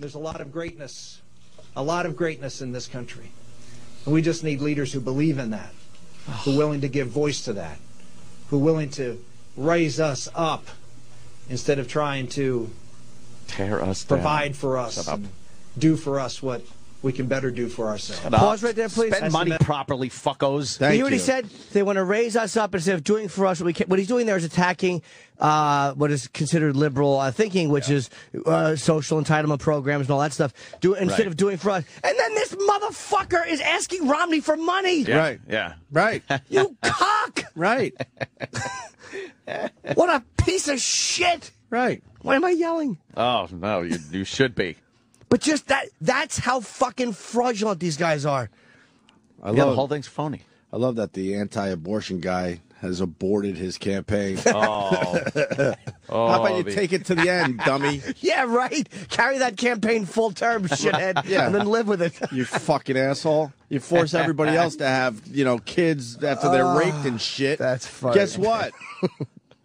There's a lot of greatness, a lot of greatness in this country. And we just need leaders who believe in that, who are willing to give voice to that, who are willing to raise us up instead of trying to tear us provide down. for us, do for us what we can better do for ourselves. Pause right there, please. Spend money properly, fuckos. Thank you hear what he said? They want to raise us up instead of doing for us what, what he's doing there is attacking uh, what is considered liberal uh, thinking, which yeah. is uh, social entitlement programs and all that stuff. Do instead right. of doing for us, and then this motherfucker is asking Romney for money. Yeah. Right? Yeah. Right. You cock. Right. what a piece of shit. Right. Why am I yelling? Oh no, you, you should be. But just that that's how fucking fraudulent these guys are. I yeah, love the whole thing's phony. I love that the anti-abortion guy has aborted his campaign. Oh. How about oh, you take it to the end, dummy? yeah, right. Carry that campaign full term, shithead, yeah. and then live with it. you fucking asshole. You force everybody else to have, you know, kids after they're oh, raped and shit. That's funny. Guess what?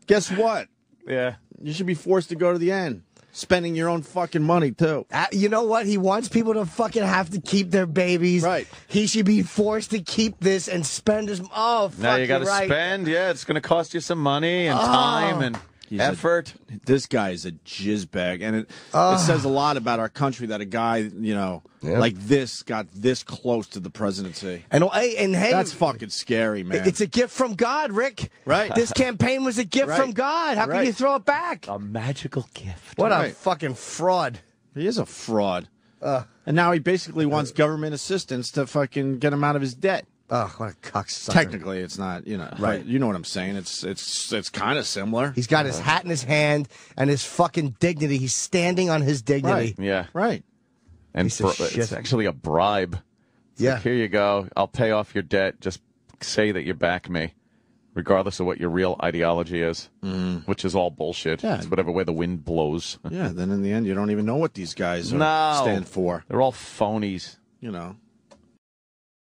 Guess what? Yeah. You should be forced to go to the end spending your own fucking money too. Uh, you know what? He wants people to fucking have to keep their babies. Right. He should be forced to keep this and spend his. Oh, now you got to right. spend. Yeah, it's going to cost you some money and oh. time and. He's effort. A, this guy is a bag, and it uh, it ah. says a lot about our country that a guy you know yeah. like this got this close to the presidency. And oh, and hey, that's fucking scary, man. It's a gift from God, Rick. Right. This campaign was a gift right. from God. How right. can you throw it back? A magical gift. What right. a fucking fraud. He is a fraud. Uh, and now he basically wants government assistance to fucking get him out of his debt. Oh, what a cocksucker! Technically, it's not you know right. You know what I'm saying? It's it's it's kind of similar. He's got his uh-huh. hat in his hand and his fucking dignity. He's standing on his dignity. Right. Yeah, right. And it's actually a bribe. It's yeah. Like, Here you go. I'll pay off your debt. Just say that you back me, regardless of what your real ideology is, mm. which is all bullshit. Yeah. It's whatever way the wind blows. yeah. Then in the end, you don't even know what these guys no. stand for. They're all phonies. You know.